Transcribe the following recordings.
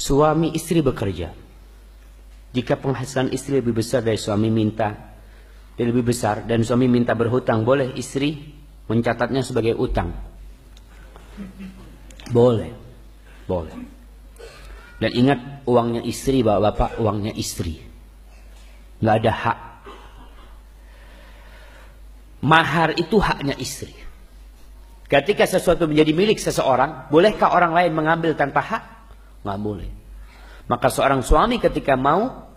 Suami istri bekerja. Jika penghasilan istri lebih besar dari suami minta, dia lebih besar dan suami minta berhutang, boleh istri mencatatnya sebagai utang. Boleh. Boleh. Dan ingat uangnya istri, bawa bapak uangnya istri. Nggak ada hak. Mahar itu haknya istri. Ketika sesuatu menjadi milik seseorang, bolehkah orang lain mengambil tanpa hak? Nggak boleh. Maka seorang suami ketika mau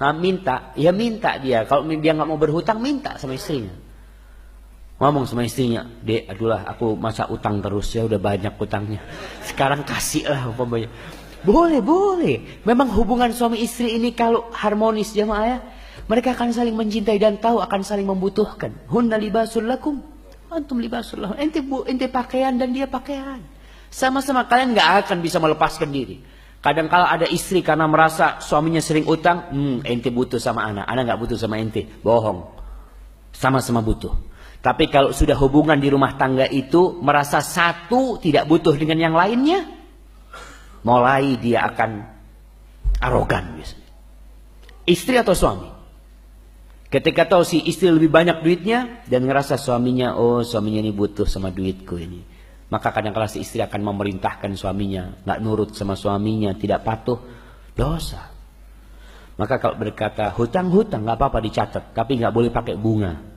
nah minta, ya minta dia. Kalau dia nggak mau berhutang, minta sama istrinya. Ngomong sama istrinya, dek, adulah aku masa utang terus ya udah banyak utangnya. Sekarang kasih lah umpamanya. Boleh, boleh. Memang hubungan suami istri ini kalau harmonis jemaah ya, mereka akan saling mencintai dan tahu akan saling membutuhkan. Hunna libasul lakum, antum libasul Ente bu, ente pakaian dan dia pakaian. Sama-sama kalian nggak akan bisa melepaskan diri. Kadang kalau ada istri karena merasa suaminya sering utang, hmm, ente butuh sama anak, anak nggak butuh sama ente, bohong. Sama-sama butuh. Tapi kalau sudah hubungan di rumah tangga itu merasa satu tidak butuh dengan yang lainnya, mulai dia akan arogan biasanya. Istri atau suami? Ketika tahu si istri lebih banyak duitnya dan ngerasa suaminya, oh suaminya ini butuh sama duitku ini. Maka kadang-kala si istri akan memerintahkan suaminya, nggak nurut sama suaminya, tidak patuh, dosa. Maka kalau berkata hutang-hutang nggak apa-apa dicatat, tapi nggak boleh pakai bunga.